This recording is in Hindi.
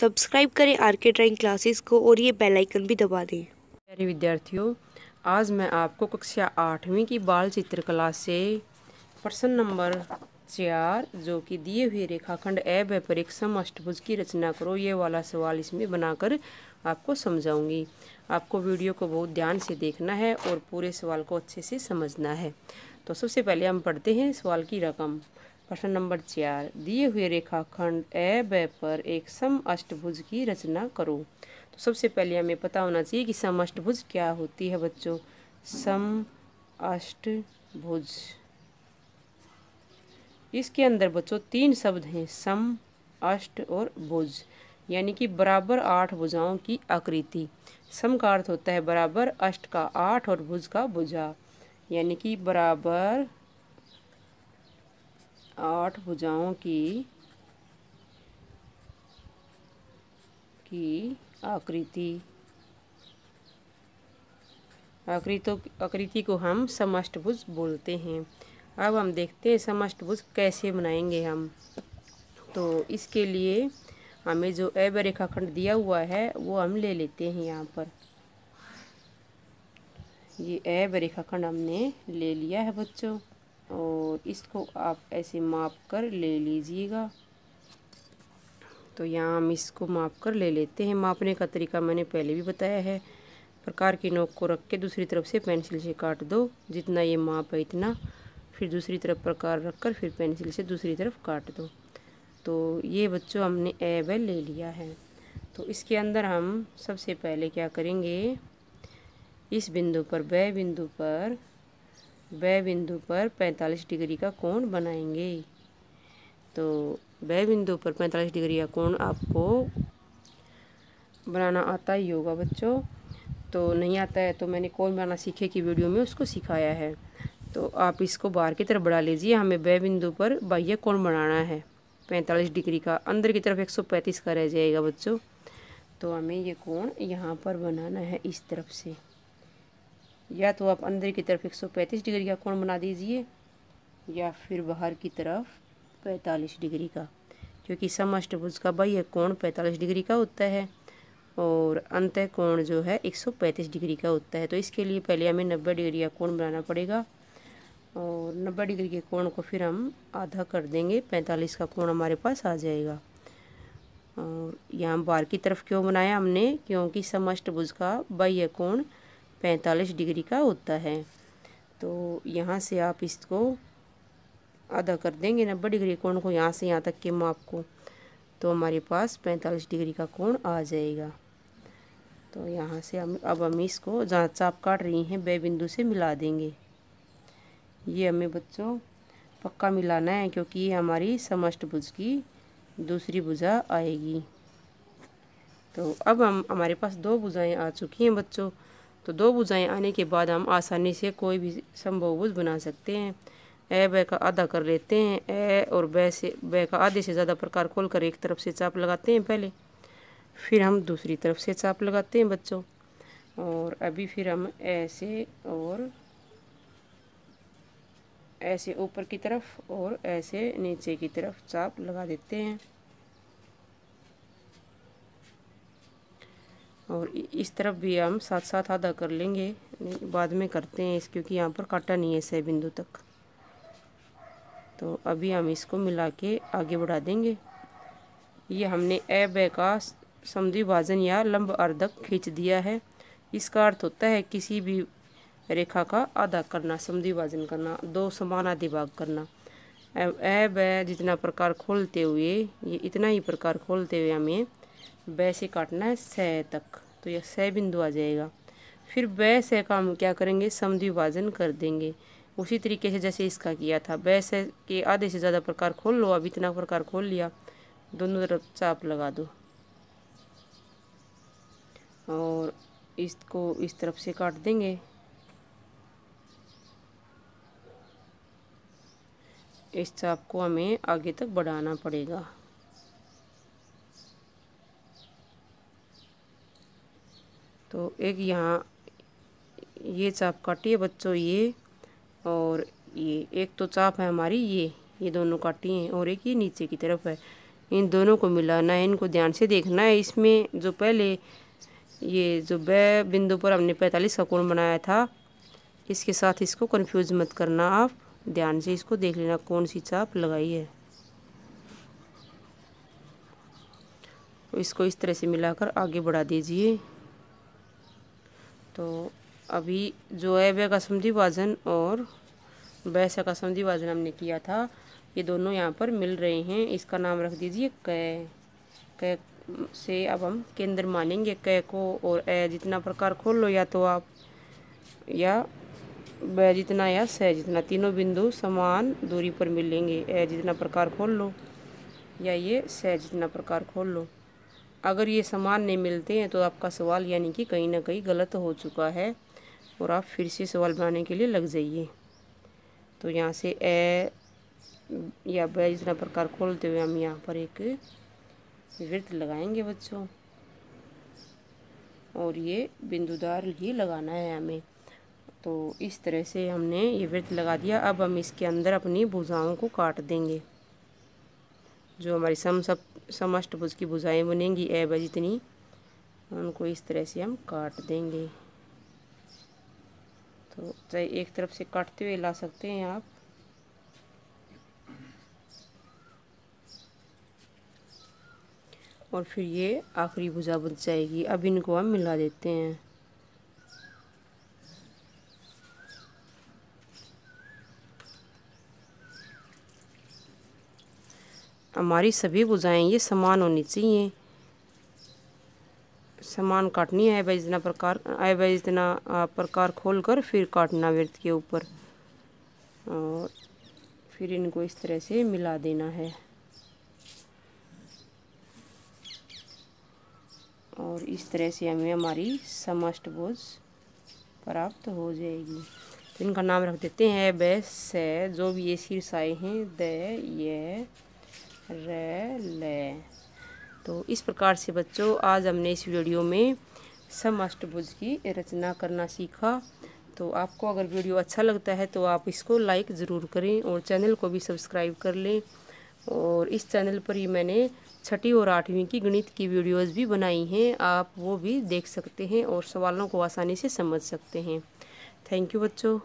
सब्सक्राइब करें आर के ड्राइंग क्लासेस को और ये बेल आइकन भी दबा दें प्यारे विद्यार्थियों आज मैं आपको कक्षा आठवीं की बाल चित्रकला से प्रश्न नंबर चार जो कि दिए हुए रेखाखंड ए व पर एक समुज की रचना करो ये वाला सवाल इसमें बनाकर आपको समझाऊंगी आपको वीडियो को बहुत ध्यान से देखना है और पूरे सवाल को अच्छे से समझना है तो सबसे पहले हम पढ़ते हैं सवाल की रकम प्रश्न नंबर चार दिए हुए रेखाखंड ए ब पर एक सम अष्टभुज की रचना करो तो सबसे पहले हमें पता होना चाहिए कि सम अष्टभुज क्या होती है बच्चों सम अष्टभुज इसके अंदर बच्चों तीन शब्द हैं सम अष्ट और भुज यानी कि बराबर आठ भुजाओं की आकृति सम का अर्थ होता है बराबर अष्ट का आठ और भुज का भुजा यानी कि बराबर आठ भुजाओं की की आकृति आकृतों आकृति को हम समष्टभुज बोलते हैं अब हम देखते हैं समष्टभुज कैसे बनाएंगे हम तो इसके लिए हमें जो एव रेखाखंड दिया हुआ है वो हम ले लेते हैं यहाँ पर ये अब रेखाखंड हमने ले लिया है बच्चों और इसको आप ऐसे माप कर ले लीजिएगा तो यहाँ हम इसको माप कर ले लेते हैं मापने का तरीका मैंने पहले भी बताया है प्रकार की नोक को रख के दूसरी तरफ से पेंसिल से काट दो जितना ये माप है इतना फिर दूसरी तरफ प्रकार रख कर फिर पेंसिल से दूसरी तरफ काट दो तो ये बच्चों हमने ए बेल ले लिया है तो इसके अंदर हम सबसे पहले क्या करेंगे इस बिंदु पर बै बिंदु पर वह बिंदु पर 45 डिग्री का कोण बनाएंगे तो वह बिंदु पर 45 डिग्री का कोण आपको बनाना आता ही होगा बच्चों तो नहीं आता है तो मैंने कोण बनाना सीखे की वीडियो में उसको सिखाया है तो आप इसको बाहर की तरफ बढ़ा लीजिए हमें वह बिंदु पर बाह्य कोण बनाना है पैंतालीस डिग्री का अंदर की तरफ एक सौ पैंतीस का रह जाएगा बच्चों तो हमें ये कोण यहाँ पर बनाना है इस तरफ से या तो आप अंदर की तरफ 135 डिग्री का कोण बना दीजिए या फिर बाहर की तरफ 45 डिग्री का क्योंकि समष्टभुज का बाह्य कोण 45 डिग्री का होता है और अंत कोण जो है 135 डिग्री का होता है तो इसके लिए पहले हमें 90 डिग्री का कोण बनाना पड़ेगा और 90 डिग्री के कोण को फिर हम आधा कर देंगे 45 का कोण हमारे पास आ जाएगा और यहाँ बाहर की तरफ क्यों बनाया हमने क्योंकि समष्टभुज का बाह्य कोण पैंतालीस डिग्री का होता है तो यहाँ से आप इसको आधा कर देंगे नब्बे डिग्री कोण को यहाँ से यहाँ तक के माप को तो हमारे पास पैंतालीस डिग्री का कोण आ जाएगा तो यहाँ से हम अब हम इसको जहाँ चाप काट रही हैं बे बिंदु से मिला देंगे ये हमें बच्चों पक्का मिलाना है क्योंकि ये हमारी समस्ट भुज की दूसरी भुजा आएगी तो अब हम हमारे पास दो भुजाएं आ चुकी हैं बच्चों तो दो भुजाएं आने के बाद हम आसानी से कोई भी समभुज बना सकते हैं ए बे का आधा कर लेते हैं ए और बे से बे का आधे से ज़्यादा प्रकार खोल कर एक तरफ से चाप लगाते हैं पहले फिर हम दूसरी तरफ से चाप लगाते हैं बच्चों और अभी फिर हम ऐसे और ऐसे ऊपर की तरफ और ऐसे नीचे की तरफ चाप लगा देते हैं और इस तरफ भी हम साथ साथ आधा कर लेंगे बाद में करते हैं इस क्योंकि यहाँ पर काटा नहीं है सह बिंदु तक तो अभी हम इसको मिला के आगे बढ़ा देंगे ये हमने ए बे का समधि भाजन या लंब अर्धक खींच दिया है इसका अर्थ होता है किसी भी रेखा का आधा करना समधि भाजन करना दो समान आधे भाग करना ए बे जितना प्रकार खोलते हुए ये इतना ही प्रकार खोलते हुए हमें वैसे काटना है सह तक तो यह सह बिंदु आ जाएगा फिर बै का हम क्या करेंगे समद्विभाजन कर देंगे उसी तरीके से जैसे इसका किया था बै के आधे से ज़्यादा प्रकार खोल लो अब इतना प्रकार खोल लिया दोनों तरफ चाप लगा दो और इसको इस तरफ से काट देंगे इस चाप को हमें आगे तक बढ़ाना पड़ेगा तो एक यहाँ ये चाप काटी है बच्चों ये और ये एक तो चाप है हमारी ये ये दोनों काटी हैं और एक ये नीचे की तरफ है इन दोनों को मिलाना है इनको ध्यान से देखना है इसमें जो पहले ये जो बे बिंदु पर हमने पैंतालीस का कोण बनाया था इसके साथ इसको कंफ्यूज मत करना आप ध्यान से इसको देख लेना कौन सी चाप लगाई है तो इसको इस तरह से मिलाकर आगे बढ़ा दीजिए तो अभी जो है बेकसमदी वज़न और वैसा कसमदी वज़न हमने किया था ये दोनों यहाँ पर मिल रहे हैं इसका नाम रख दीजिए कै कै से अब हम केंद्र मानेंगे कै को और ए जितना प्रकार खोल लो या तो आप या ब जितना या स जितना तीनों बिंदु समान दूरी पर मिलेंगे ए जितना प्रकार खोल लो या ये स जितना प्रकार खोल लो अगर ये सामान नहीं मिलते हैं तो आपका सवाल यानी कि कहीं ना कहीं गलत हो चुका है और आप फिर से सवाल बनाने के लिए लग जाइए तो यहाँ से ए या ब जितना प्रकार खोलते हुए हम यहाँ पर एक वृत्त लगाएंगे बच्चों और ये बिंदुदार ही लगाना है हमें तो इस तरह से हमने ये वृत्त लगा दिया अब हम इसके अंदर अपनी भुजाओं को काट देंगे जो हमारी सम सब समष्ट की भुजाएँ बनेंगी ए बज इतनी उनको इस तरह से हम काट देंगे तो चाहे एक तरफ से काटते हुए ला सकते हैं आप और फिर ये आखिरी भुजा बन जाएगी अब इनको हम मिला देते हैं हमारी सभी भुजाएं ये समान होनी चाहिए समान काटनी है भाई इतना प्रकार आए भाई इतना प्रकार खोल कर फिर काटना व्रत के ऊपर और फिर इनको इस तरह से मिला देना है और इस तरह से हमें हमारी बोझ प्राप्त हो जाएगी तो इनका नाम रख देते हैं बेस है जो भी ये शीर्ष आए हैं द ये रे ले तो इस प्रकार से बच्चों आज हमने इस वीडियो में समाष्टभुज की रचना करना सीखा तो आपको अगर वीडियो अच्छा लगता है तो आप इसको लाइक ज़रूर करें और चैनल को भी सब्सक्राइब कर लें और इस चैनल पर ही मैंने छठी और आठवीं की गणित की वीडियोस भी बनाई हैं आप वो भी देख सकते हैं और सवालों को आसानी से समझ सकते हैं थैंक यू बच्चों